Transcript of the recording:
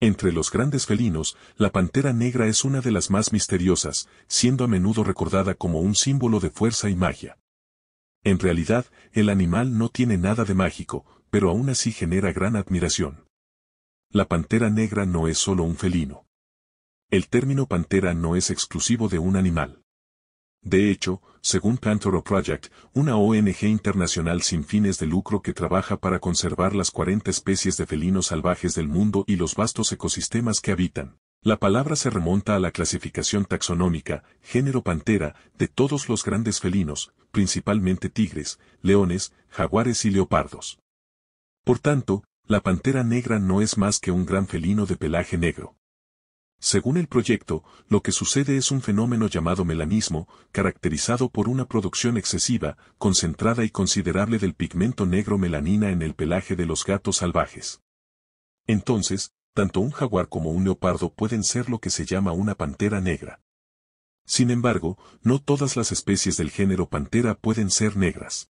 Entre los grandes felinos, la pantera negra es una de las más misteriosas, siendo a menudo recordada como un símbolo de fuerza y magia. En realidad, el animal no tiene nada de mágico, pero aún así genera gran admiración. La pantera negra no es solo un felino. El término pantera no es exclusivo de un animal. De hecho, según Plantoro Project, una ONG internacional sin fines de lucro que trabaja para conservar las 40 especies de felinos salvajes del mundo y los vastos ecosistemas que habitan. La palabra se remonta a la clasificación taxonómica, género pantera, de todos los grandes felinos, principalmente tigres, leones, jaguares y leopardos. Por tanto, la pantera negra no es más que un gran felino de pelaje negro. Según el proyecto, lo que sucede es un fenómeno llamado melanismo, caracterizado por una producción excesiva, concentrada y considerable del pigmento negro melanina en el pelaje de los gatos salvajes. Entonces, tanto un jaguar como un leopardo pueden ser lo que se llama una pantera negra. Sin embargo, no todas las especies del género pantera pueden ser negras.